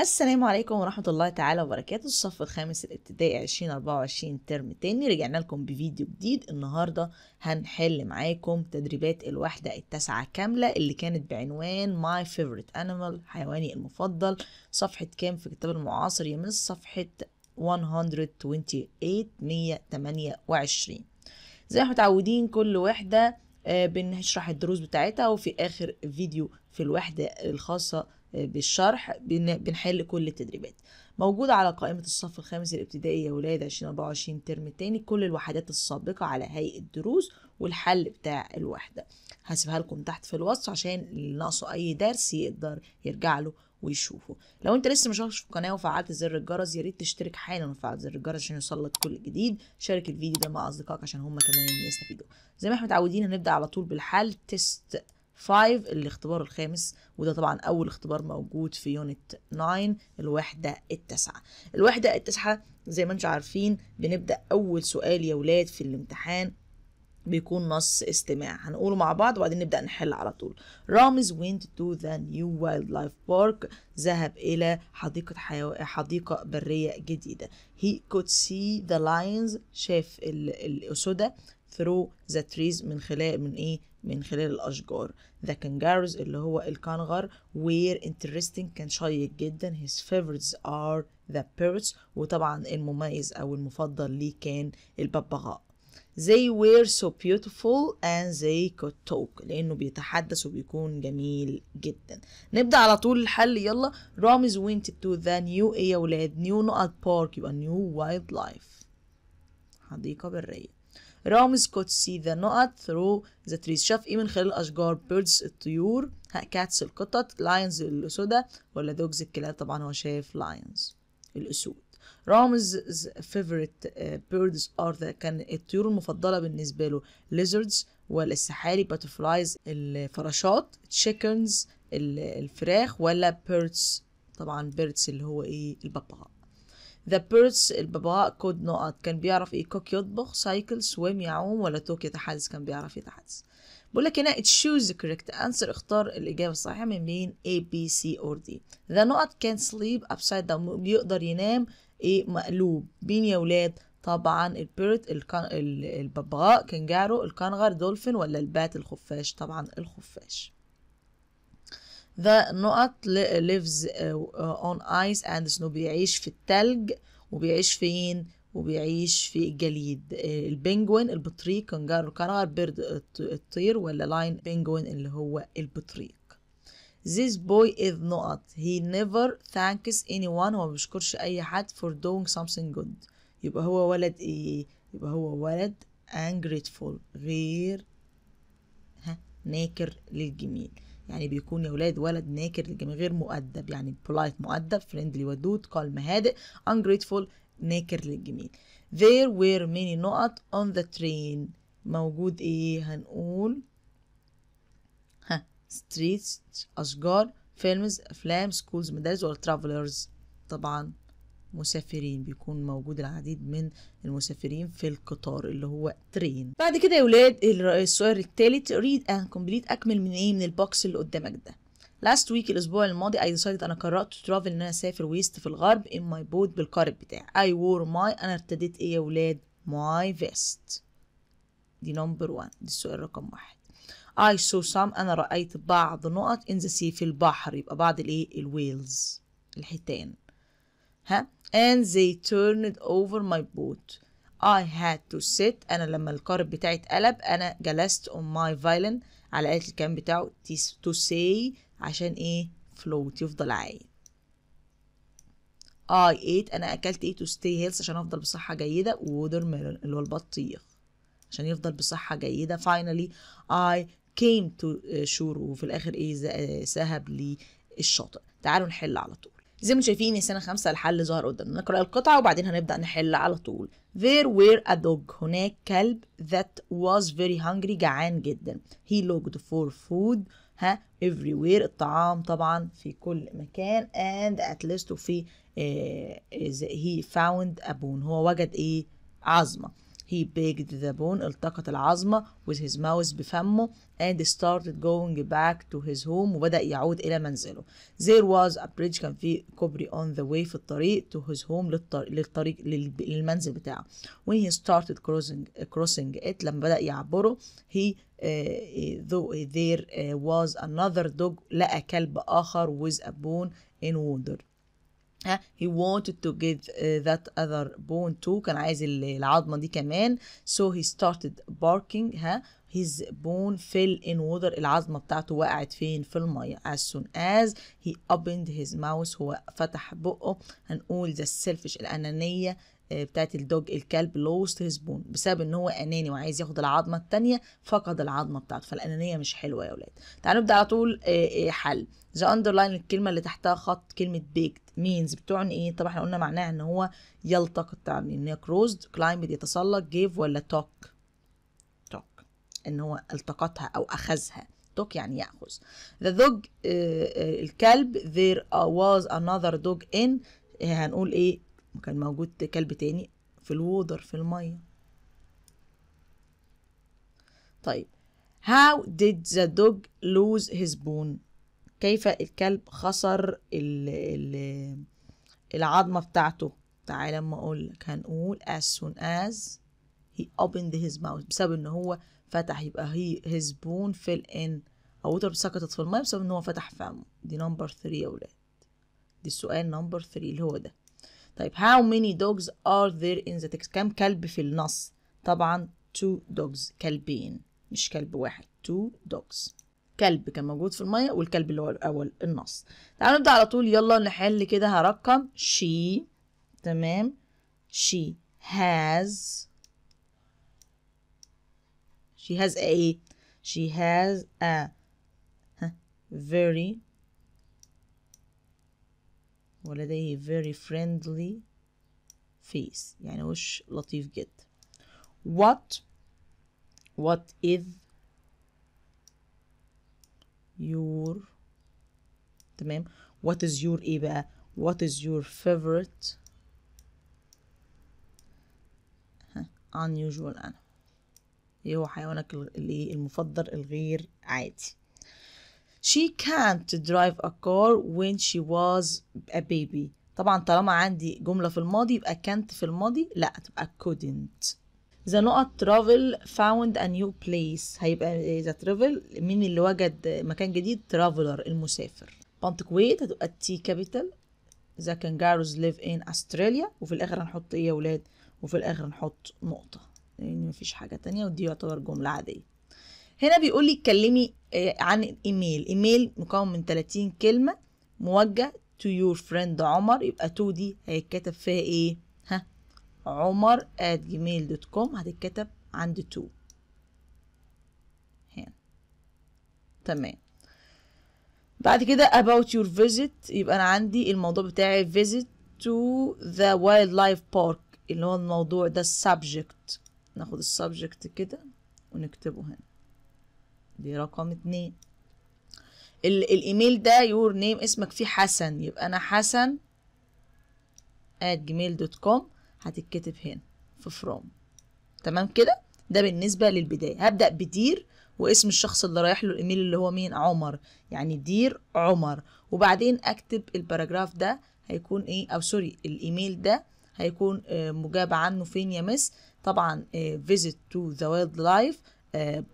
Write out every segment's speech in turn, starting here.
السلام عليكم ورحمة الله تعالى وبركاته الصف الخامس الابتدائي 2024 ترم تاني رجعنا لكم بفيديو جديد النهاردة هنحل معاكم تدريبات الوحدة التاسعة كاملة اللي كانت بعنوان My Favorite Animal حيواني المفضل صفحة كام في الكتاب المعاصر يمس صفحة 128 128 زي ما احنا متعودين كل وحدة آه، بنشرح الدروس بتاعتها وفي آخر فيديو في الوحدة الخاصة بالشرح بنحل كل التدريبات موجودة على قائمة الصف الخامس الابتدائي يا ولاد 2024 ترم تاني كل الوحدات السابقة على هيئة دروس والحل بتاع الوحدة هسيبها لكم تحت في الوصف عشان اللي ناقصه أي درس يقدر يرجع له ويشوفه لو انت لسه شفتش في القناه وفعلت زر الجرس يا ريت تشترك حالا وفعلت زر الجرس عشان يوصلك كل جديد شارك الفيديو ده مع اصدقائك عشان هم كمان يستفيدوا زي ما احنا متعودين هنبدا على طول بالحل تيست 5 الاختبار الخامس وده طبعا اول اختبار موجود في يونت 9 الوحده التاسعه الوحده التاسعه زي ما انتم عارفين بنبدا اول سؤال يا ولاد في الامتحان بيكون نص استماع هنقوله مع بعض وبعدين نبدأ نحل على طول رامز went to the new wildlife park ذهب إلى حديقة حيو... حديقة برية جديدة he could see the lions شاف الأسودة through the trees من خلال من ايه من خلال الاشجار the kangaroos اللي هو الكنغر were interesting كان شيق جدا his favorites are the parrots وطبعا المميز او المفضل ليه كان الببغاء they were so beautiful and they could talk لانه بيتحدث وبيكون جميل جدا نبدا على طول الحل يلا رامز went to the new ايه يا ولاد new نقط بارك يبقى new wildlife حديقه بريه رامز could see the نقط through the trees شاف ايه من خلال الاشجار birds الطيور cats القطط lions الاسودة ولا dogs الكلاب طبعا هو شايف lions الاسود رامز favorite uh, birds are the كان الطيور المفضلة بالنسبة له lizards السحالي butterflies الفراشات chickens الفراخ ولا birds طبعا بيردز اللي هو ايه الببغاء ذا بيردز الببغاء كود نقط كان بيعرف إيه كوك يطبخ سايكل سويم يعوم ولا توك يتحدث كان بيعرف يتحدث بقول لك هنا تشوز ذا كوريكت انسر اختار الاجابه الصحيحه من بين A B C or D ذا نقط كان سليب ابسايد داون بيقدر ينام ايه مقلوب مين يا ولاد طبعا البيرت الكن... الببغاء كنجارو الكنغر دولفين ولا البات الخفاش طبعا الخفاش ذا نقط lives uh, on ice and snow بيعيش في التلج وبيعيش فين وبيعيش في الجليد البنجوين البطريق كنجر الكنغر بيرد الطير ولا لاين بنجوين اللي هو البطريق This boy is not he never thanks anyone هو بيشكرش أي حد for doing something good يبقى هو ولد إيه يبقى هو ولد ungrateful غير ها ناكر للجميل يعني بيكون يا ولاد ولد ناكر غير مؤدب يعني polite مؤدب فريندلي ودود كالم هادئ ungrateful ناكر للجميل there were many نقط on the train موجود ايه هنقول ها streets اشجار films افلام schools مدارس ولا travelers طبعا مسافرين بيكون موجود العديد من المسافرين في القطار اللي هو ترين بعد كده يا ولاد السؤال الثالث read and complete اكمل من ايه من البوكس اللي قدامك ده last week الاسبوع الماضي I decided انا قررت ترافل ان انا اسافر ويست في الغرب in my boat بالقارب بتاعي I wore my انا ارتديت ايه يا ولاد my vest دي نمبر 1 دي السؤال رقم واحد I saw some أنا رأيت بعض نقط in the sea في البحر يبقى بعض الإيه الويلز الحيتان ها and they turned over my boat I had to sit أنا لما القارب بتاعي اتقلب أنا جلست on my violin على آلة الكام بتاعه to say عشان إيه float يفضل عايم I ate أنا أكلت إيه to stay healthy عشان أفضل بصحة جيدة watermelon اللي هو البطيخ عشان يفضل بصحة جيدة finally I came to shore وفي الآخر إيه آه، ذهب للشاطئ تعالوا نحل على طول زي ما انتم شايفين السنه خمسة الحل ظهر قدامنا نقرا القطعه وبعدين هنبدا نحل على طول there were a dog هناك كلب that was very hungry جعان جدا he looked for food ها everywhere الطعام طبعا في كل مكان and at least وفي uh, آه، he found a bone هو وجد ايه عظمه He begged the bone التقط العظمة with his mouth بفمه and started going back to his home وبدأ يعود إلى منزله. There was a bridge كان في كوبري on the way في الطريق to his home للطريق, للطريق للمنزل بتاعه. When he started crossing, crossing it لما بدأ يعبره he though there was another dog لقى كلب آخر with a bone in water. ها he wanted to get uh, that other bone too كان عايز العظمه دي كمان so he started barking ها his bone fell in water العظمه بتاعته وقعت فين في الميه as soon as he opened his mouth هو فتح بقه هنقول the selfish الانانيه بتاعت الدوج الكلب لوست هيز بون هزبون بسبب ان هو اناني وعايز ياخد العظمه الثانيه فقد العظمه بتاعته فالانانيه مش حلوه يا اولاد تعالوا نبدا على طول آه، آه، حل ذا اندرلاين الكلمه اللي تحتها خط كلمه بيكت مينز بتعني ايه طبعا احنا قلنا معناها ان هو يلتقط يعني ان هي كروزد كلايمد يتسلق جيف ولا توك توك ان هو التقطها او اخذها توك يعني ياخذ ذا آه، دوج الكلب there was another dog in هنقول ايه وكان موجود كلب تاني في الوودر في المية طيب How did the dog lose his bone كيف الكلب خسر ال ال العظمة بتاعته تعالى اما اقول لك هنقول as soon as he opened his mouth بسبب ان هو فتح يبقى he his bone fell in او وتر سقطت في الماء بسبب ان هو فتح فمه دي نمبر 3 يا ولاد دي السؤال نمبر 3 اللي هو ده طيب how many dogs are there in the text كم كلب في النص طبعا two dogs كلبين مش كلب واحد two dogs كلب كان موجود في المية والكلب اللي هو الأول النص تعالوا نبدأ على طول يلا نحل كده هرقم she تمام she has she has a she has a very ولديه very friendly face يعني وش لطيف جدا what what is your تمام what is your ايه بقى what is your favorite unusual animal ايه هو حيوانك المفضل الغير عادي she can't drive a car when she was a baby طبعا طالما عندي جملة في الماضي يبقى كانت في الماضي لا تبقى couldn't the نقط travel found a new place هيبقى the travel مين اللي وجد مكان جديد traveler المسافر كويت هتبقى تي كابيتال the kangaroos live in Australia وفي الآخر هنحط إيه يا ولاد وفي الآخر هنحط نقطة لأن يعني مفيش حاجة تانية ودي يعتبر جملة عادية هنا بيقول لي اتكلمي آه، عن الايميل ايميل مكون من 30 كلمه موجه to your friend عمر يبقى تو دي هيتكتب فيها ايه ها عمر at gmail دوت كوم هتتكتب عند تو هنا تمام بعد كده about your visit يبقى انا عندي الموضوع بتاعي visit to the wildlife park اللي هو الموضوع ده subject ناخد subject كده ونكتبه هنا دي رقم اتنين الايميل ده يور نيم اسمك فيه حسن يبقى انا حسن at جميل دوت كوم هتتكتب هنا في فروم تمام كده ده بالنسبه للبدايه هبدا بدير واسم الشخص اللي رايح له الايميل اللي هو مين عمر يعني دير عمر وبعدين اكتب الباراجراف ده هيكون ايه او سوري الايميل ده هيكون آه، مجاب عنه فين يا مس طبعا فيزيت تو ذا وايلد لايف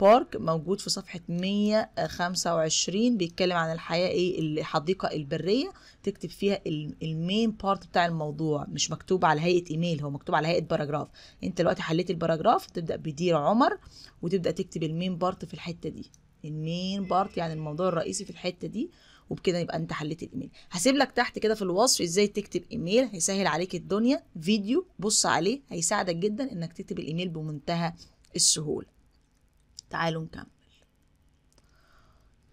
بارك موجود في صفحة 125 بيتكلم عن الحياة ايه الحديقة البرية تكتب فيها المين بارت بتاع الموضوع مش مكتوب على هيئة ايميل هو مكتوب على هيئة باراجراف انت دلوقتي حليت الباراجراف تبدأ بدير عمر وتبدأ تكتب المين بارت في الحتة دي المين بارت يعني الموضوع الرئيسي في الحتة دي وبكده يبقى انت حليت الايميل هسيب لك تحت كده في الوصف ازاي تكتب ايميل هيسهل عليك الدنيا فيديو بص عليه هيساعدك جدا انك تكتب الايميل بمنتهى السهوله تعالوا نكمل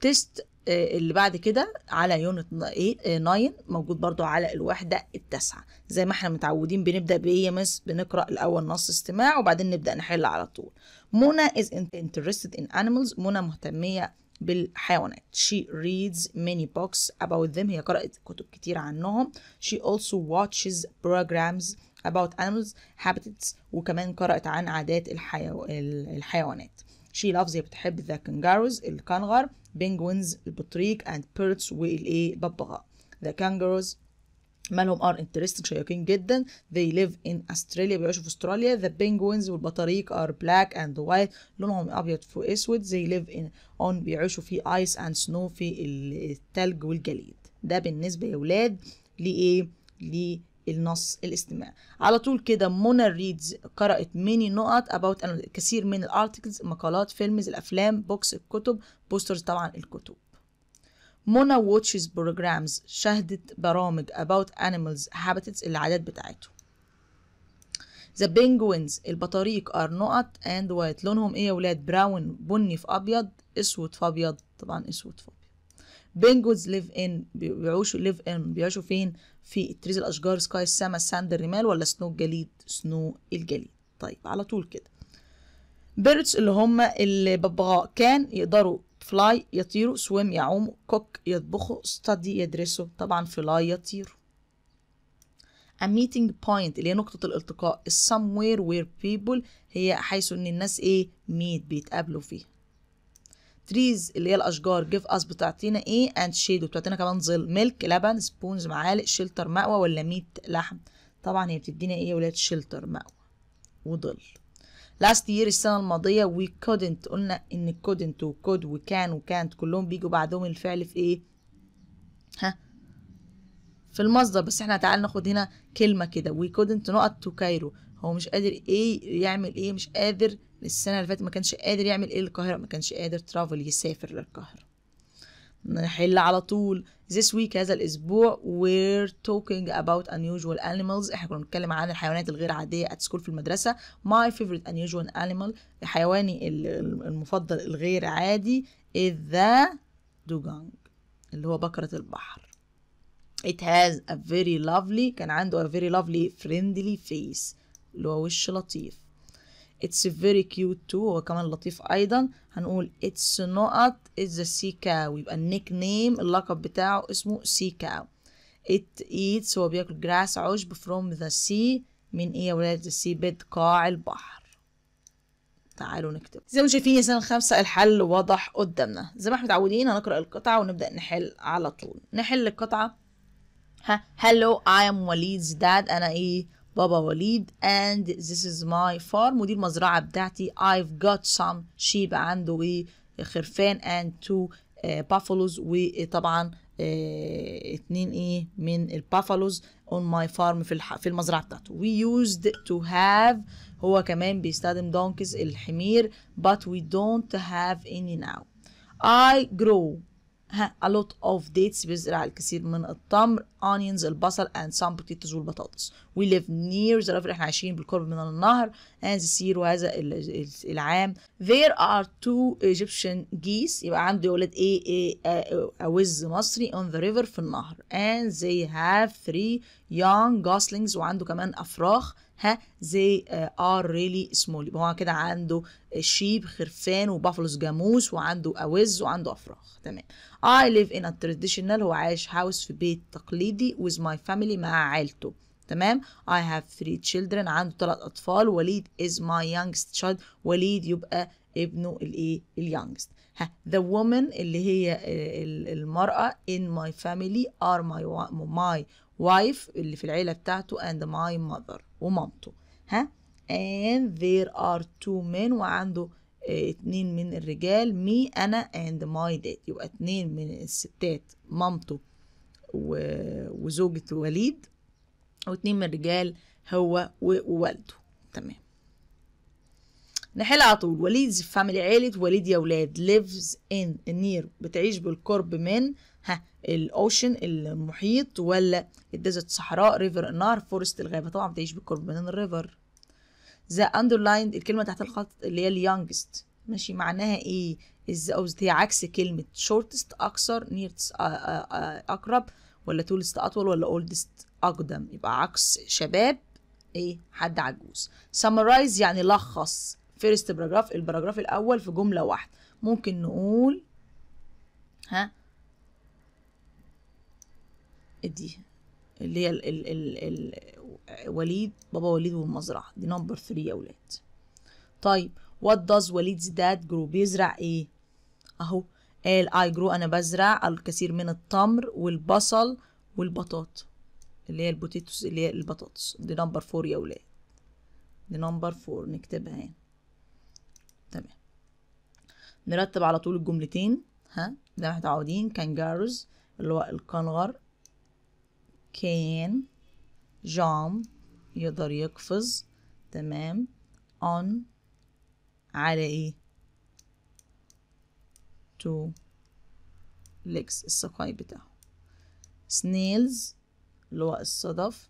تيست آه، اللي بعد كده على يونت إيه، 9 آه، موجود برضو على الوحدة التاسعة زي ما احنا متعودين بنبدأ بإيه يا مس بنقرأ الأول نص استماع وبعدين نبدأ نحل على طول منى is interested in animals منى مهتمية بالحيوانات she reads many books about them هي قرأت كتب كتير عنهم she also watches programs about animals habitats وكمان قرأت عن عادات الحيو... الحيوانات شي لافز هي بتحب ذا كانجاروز الكنغر بينجوينز البطريق اند بيرتس والايه الببغاء ذا كانجاروز مالهم ار انترستنج شيقين جدا they live in استراليا بيعيشوا في استراليا the penguins والبطاريق are black and white لونهم ابيض في اسود they live in on بيعيشوا في ice and snow في التلج والجليد ده بالنسبه يا ولاد لايه النص الاستماع على طول كده منى ريدز قرأت ميني نقط اباوت كثير من الارتكلز مقالات فيلمز الافلام بوكس الكتب بوسترز طبعا الكتب منى واتشز بروجرامز شاهدت برامج اباوت انيمالز هابيتس العادات بتاعتهم ذا penguins البطاريق ار نقط اند وايت لونهم ايه يا ولاد براون بني في ابيض اسود في ابيض طبعا اسود في ابيض penguins ليف ان بيعيشوا live in بيعيشوا فين في تريز الاشجار سكاي السما ساند الرمال ولا سنو الجليد سنو الجليد طيب على طول كده بيردز اللي هم الببغاء كان يقدروا فلاي يطيروا سويم يعوموا كوك يطبخوا ستادي يدرسوا طبعا فلاي يطيروا a meeting point اللي هي نقطة الالتقاء is somewhere where people هي حيث ان الناس ايه meet بيتقابلوا فيها التريز اللي هي الاشجار جيف اس بتعطينا ايه اند شيد وبتعطينا كمان ظل ملك لبن سبونز معالق شلتر مأوى ولا ميت لحم طبعا هي بتدينا ايه يا ولاد شلتر مأوى وظل لاست يير السنة الماضية وي كودنت قلنا ان كودنت وكود وكان وكانت كلهم بيجوا بعدهم الفعل في ايه ها في المصدر بس احنا تعال ناخد هنا كلمة كده وي كودنت نقط تو كايرو هو مش قادر ايه يعمل ايه مش قادر السنه اللي فاتت ما كانش قادر يعمل ايه للقاهره ما كانش قادر ترافل يسافر للقاهره نحل على طول this week هذا الاسبوع we're talking about unusual animals احنا كنا بنتكلم عن الحيوانات الغير عاديه at school في المدرسه my favorite unusual animal حيواني المفضل الغير عادي is the dugong اللي هو بكره البحر it has a very lovely كان عنده a very lovely friendly face اللي هو وش لطيف it's very cute too هو كمان لطيف ايضا هنقول it's not it's a sea cow يبقى النيك نيم اللقب بتاعه اسمه sea cow it eats هو بياكل جراس عشب from the sea من ايه يا ولاد the sea bed قاع البحر تعالوا نكتب زي ما شايفين يا سنه الخامسه الحل واضح قدامنا زي ما احنا متعودين هنقرا القطعه ونبدا نحل على طول نحل القطعه ها هلو اي ام Walid's dad انا ايه بابا وليد and this is my farm ودي المزرعة بتاعتي I've got some sheep عنده ايه خرفان and two uh, buffaloes وطبعا uh, اتنين ايه من البافالوز on my farm في الح... في المزرعه بتاعته we used to have هو كمان بيستخدم donkeys الحمير but we don't have any now I grow ها a lot of dates بيزرع الكثير من التمر onions البصل and some potatoes والبطاطس we live near the river احنا عايشين بالقرب من النهر and the sea وهذا العام there are two Egyptian geese يبقى عنده ولاد ايه ايه اوز مصري on the river في النهر and they have three young goslings وعنده كمان افراخ ها they ار ريلي سمول يبقى هو كده عنده شيب خرفان وبافلوس جاموس وعنده اوز وعنده افراخ تمام I live in a traditional هو عايش هاوس في بيت تقليدي with my family مع عيلته تمام I have three children عنده ثلاث أطفال وليد is my youngest child وليد يبقى ابنه الايه اليانجست the woman اللي هي المرأة in my family are my my wife اللي في العيلة بتاعته and my mother ومامته ها and there are two men وعنده آه، اتنين من الرجال مي انا and my dad يبقى اتنين من الستات مامته وزوجة وليد واتنين من الرجال هو ووالده تمام نحل على طول وليدز فاميلي عيلة وليد يا ولاد lives in near بتعيش بالقرب من ها الاوشن المحيط ولا الديزرت صحراء ريفر النهر فورست الغابة طبعا بتعيش بالقرب من الريفر ذا underlined الكلمة تحت الخط اللي هي اليونجست ماشي معناها ايه الزقوزت هي عكس كلمة شورتست أقصر nearest أقرب ولا تولست أطول ولا أولدست أقدم يبقى عكس شباب ايه حد عجوز summarize يعني لخص الفيرست باراجراف الباراجراف الاول في جمله واحده ممكن نقول ها دي اللي هي ال ال ال ال وليد بابا وليد والمزرعه دي نمبر 3 يا اولاد طيب وات داز وليدز داد جرو بيزرع ايه اهو قال اي جرو انا بزرع الكثير من التمر والبصل والبطاطا اللي هي البوتيتوس اللي هي البطاطس دي نمبر 4 يا اولاد دي نمبر 4 نكتبها هنا تمام نرتب على طول الجملتين ها زي ما احنا متعودين كانجاروز اللي هو الكنغر كان جام يقدر يقفز تمام on على ايه تو ليكس السقاي بتاعه سنيلز اللي هو الصدف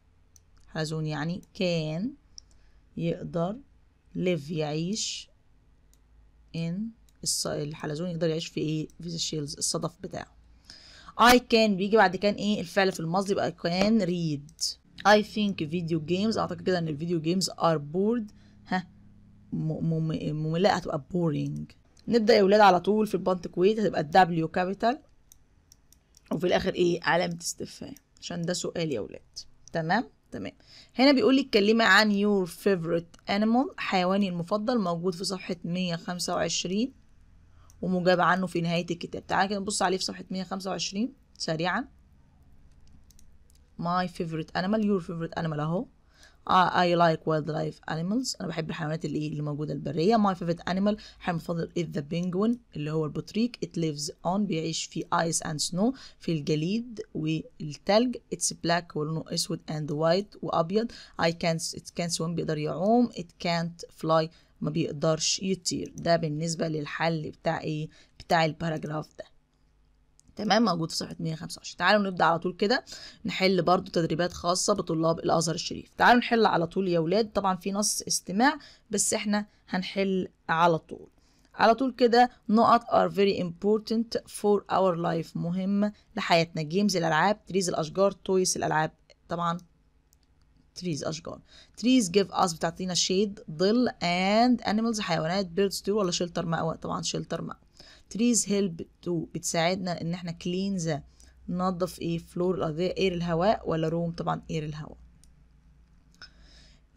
حلزون يعني كان يقدر ليف يعيش in الحلزون يقدر يعيش في ايه في الشيلز الصدف بتاعه I can بيجي بعد كان ايه الفعل في الماضي يبقى I can read I think video games اعتقد كده ان الفيديو جيمز are bored ها مملاء هتبقى boring نبدأ يا ولاد على طول في البنت كويت هتبقى W capital وفي الاخر ايه علامة استفهام عشان ده سؤال يا ولاد تمام تمام هنا بيقول لي اتكلمي عن your favorite animal حيواني المفضل موجود في صفحة 125 ومجاب عنه في نهاية الكتاب تعالى كده نبص عليه في صفحة 125 سريعا my favorite animal your favorite animal اهو I like wildlife animals انا بحب الحيوانات اللي اللي موجوده البريه my favorite animal حيوان المفضل is the penguin اللي هو البطريق it lives on بيعيش في ice and snow في الجليد والتلج it's black ولونه اسود and white وابيض I can't it can't swim بيقدر يعوم it can't fly ما بيقدرش يطير ده بالنسبه للحل بتاع ايه بتاع الباراجراف ده تمام موجود في صفحه 125 تعالوا نبدا على طول كده نحل برضو تدريبات خاصه بطلاب الازهر الشريف تعالوا نحل على طول يا ولاد طبعا في نص استماع بس احنا هنحل على طول على طول كده نقط are very important for our life مهمة لحياتنا جيمز الألعاب تريز الأشجار تويس الألعاب طبعا تريز اشجار تريز جيف اس بتعطينا شيد ظل اند انيمالز حيوانات بيردز تو ولا شلتر مأوى طبعا شلتر مأوى تريز هيلب تو بتساعدنا ان احنا ذا ننظف ايه فلور الارضيه اير الهواء ولا روم طبعا اير الهواء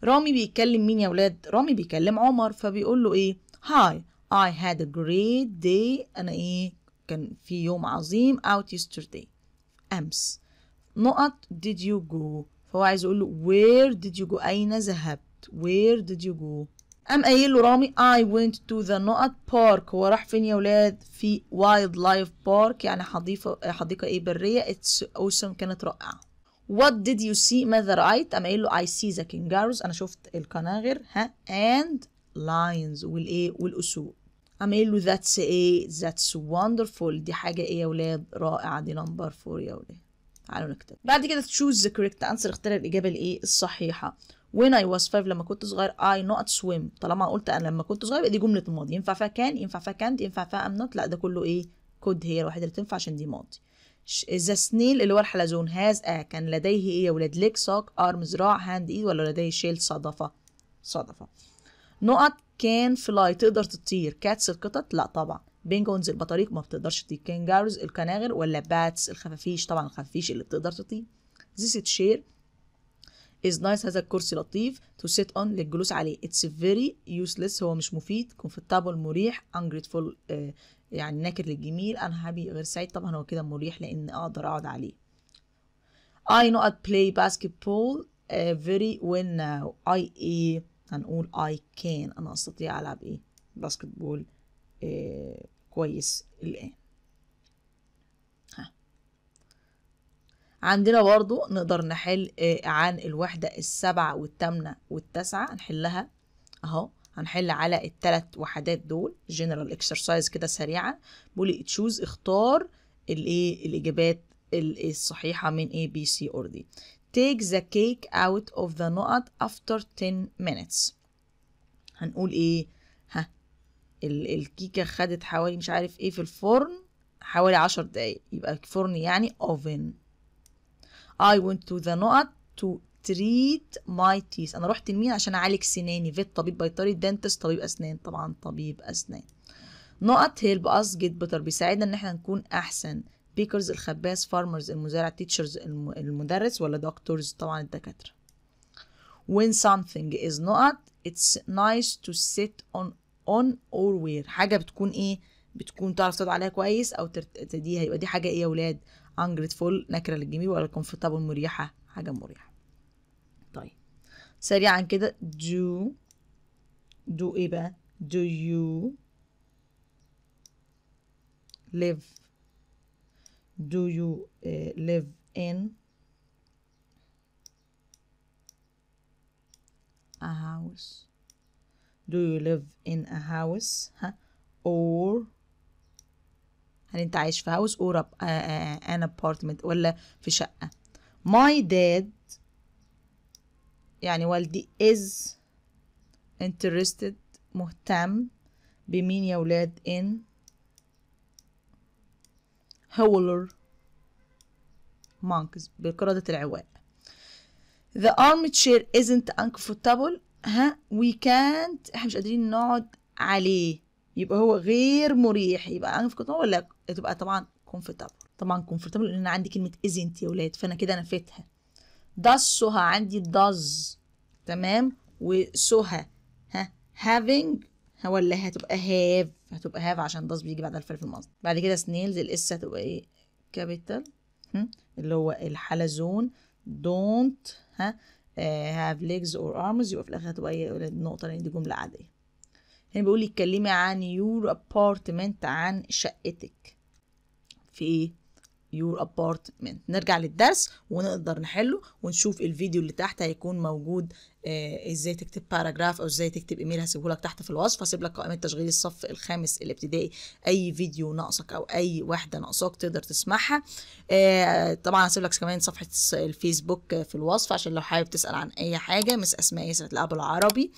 رامي بيتكلم مين يا ولاد رامي بيكلم عمر فبيقول له ايه هاي I had a great day أنا إيه كان في يوم عظيم out yesterday أمس نقط did you go فهو عايز يقول له وير ديد يو جو أين ذهبت وير ديد يو جو قام قايل له رامي اي ونت تو ذا نوت بارك هو راح فين يا ولاد في وايلد لايف بارك يعني حديقة حديقة ايه برية اوسم awesome كانت رائعة what did you see ماذا رأيت قام قايل له I see the kangaroos أنا شفت الكناغر ها and lions والايه والأسود قام قايل له that's ايه that's wonderful دي حاجة ايه يا ولاد رائعة دي نمبر فور يا ولاد تعالوا نكتب بعد كده تشوز ذا كوريكت انسر اختار الإجابة الإيه الصحيحة when I was five لما كنت صغير I not swim طالما قلت أنا لما كنت صغير يبقى دي جملة الماضي ينفع فيها كان ينفع فيها كانت ينفع فيها ام نوت لا ده كله إيه كود هي الوحيدة اللي تنفع عشان دي ماضي ذا سنيل اللي هو الحلزون هاز آ كان لديه ايه يا ولاد ليك ساق ارم ذراع هاند ايد ولا لديه شيل صدفه صدفه نقط كان فلاي تقدر تطير كاتس القطط لا طبعا بينجونز البطاريق ما بتقدرش تطير كنجاروز الكناغر ولا باتس الخفافيش طبعا الخفافيش اللي بتقدر تطير this chair is nice هذا الكرسي لطيف to sit on للجلوس عليه it's very useless هو مش مفيد comfortable مريح ungrateful آه، يعني ناكر للجميل انا happy غير سعيد طبعا هو كده مريح لان اقدر اقعد عليه I know I play basketball uh, very well now I هنقول I can أنا أستطيع ألعب إيه باسكت بول كويس الآن ها. عندنا برضو نقدر نحل آه، عن الوحدة السبعة والتامنة والتاسعة هنحلها اهو هنحل على التلات وحدات دول جنرال اكسرسايز كده سريعة بيقول تشوز اختار الايه الاجابات الصحيحة من A B C or D take the cake out of the nut after 10 minutes هنقول ايه الكيكه خدت حوالي مش عارف ايه في الفرن حوالي عشر دقايق يبقى فرن يعني oven I went to the نقط to treat my teeth انا رحت لمين عشان اعالج سناني فيت طبيب بيطري دنتست طبيب اسنان طبعا طبيب اسنان نقط هيلب اس جيت بيتر بيساعدنا ان احنا نكون احسن بيكرز الخباز فارمرز المزارع تيتشرز المدرس ولا دكتورز طبعا الدكاتره when something is not it's nice to sit on اون اور وير حاجه بتكون ايه بتكون تعرف تقعد عليها كويس او تديها يبقى دي حاجه ايه يا ولاد ungrateful نكره للجميل ولا comfortable مريحه حاجه مريحه طيب سريعا كده do do ايه بقى do you live do you uh, live in a house do you live in a house ها or هل انت عايش في house or an apartment ولا في شقة my dad يعني والدي is interested مهتم بمين يا ولاد in howler monkeys بقردة العواء The armchair isn't uncomfortable ها وي كانت احنا مش قادرين نقعد عليه يبقى هو غير مريح يبقى انا في ولا تبقى طبعا كومفورتابل طبعا كومفورتابل لان انا عندي كلمه ازنت يا ولاد فانا كده نفيتها ضسها عندي داز تمام وسها ها هافينج ولا هتبقى هاف هتبقى هاف عشان داز بيجي بعد الفعل في المصدر بعد كده سنيلز الاس هتبقى ايه كابيتال اللي هو الحلزون دونت ها آه، have legs or arms يبقى في الاخر هتبقى هي النقطه لان دي جمله عاديه هنا بيقول لي اتكلمي عن your apartment عن شقتك في ايه your apartment نرجع للدرس ونقدر نحله ونشوف الفيديو اللي تحت هيكون موجود آه ازاي تكتب باراجراف او ازاي تكتب ايميل هسيبهولك تحت في الوصف هسيب لك قائمه تشغيل الصف الخامس الابتدائي اي فيديو ناقصك او اي واحده ناقصاك تقدر تسمعها آه طبعا هسيب لك كمان صفحه الفيسبوك في الوصف عشان لو حابب تسال عن اي حاجه مس اسماء ياسر الاب العربي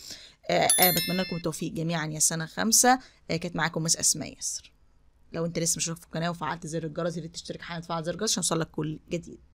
آه،, آه بتمنى لكم التوفيق جميعا يا سنه خمسه آه، كانت معاكم مس اسماء ياسر لو انت لسه مشترك في القناه وفعلت زر الجرس يا ريت تشترك حالا وتفعل زر الجرس عشان يوصلك كل جديد